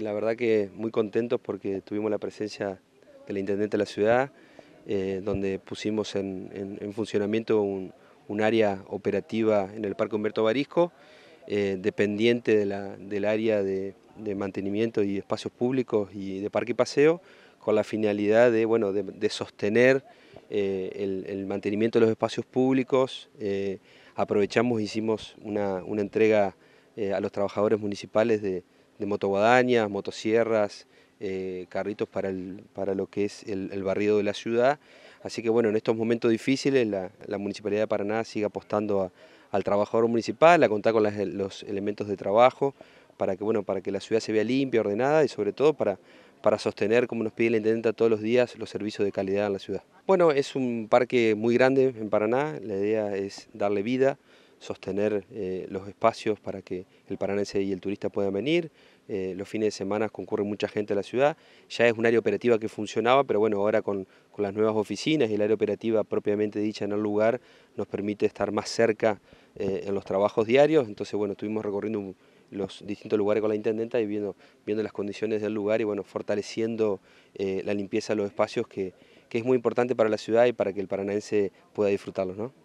La verdad que muy contentos porque tuvimos la presencia del intendente de la ciudad, eh, donde pusimos en, funcionamiento un, área operativa en el Parque Humberto Barisco, eh, dependiente del área de, mantenimiento y espacios públicos y de parque y paseo, con la finalidad de, bueno, de, sostener eh, el, mantenimiento de los espacios públicos. aprovechamos, hicimos una entrega a los trabajadores municipales de de motoguadañas, motosierras, eh, carritos para, el, para lo que es el, barrido de la ciudad. Así que bueno, en estos momentos difíciles la, Municipalidad de Paraná sigue apostando al trabajador municipal, a contar con los elementos de trabajo para que, bueno, para que la ciudad se vea limpia, ordenada y sobre todo para, para sostener, como nos pide la Intendenta todos los días, los servicios de calidad en la ciudad. Bueno, es un parque muy grande en Paraná, la idea es darle vida, sostener eh, los espacios para que el paranaense y el turista puedan venir. Eh, los fines de semana concurre mucha gente a la ciudad. Ya es un área operativa que funcionaba, pero bueno, ahora con, las nuevas oficinas y el área operativa propiamente dicha en el lugar nos permite estar más cerca eh, en los trabajos diarios. Entonces, bueno, estuvimos recorriendo los distintos lugares con la intendenta y viendo, viendo las condiciones del lugar y bueno, fortaleciendo la limpieza de los espacios que, es muy importante para la ciudad y para que el paranaense pueda disfrutarlos. ¿no?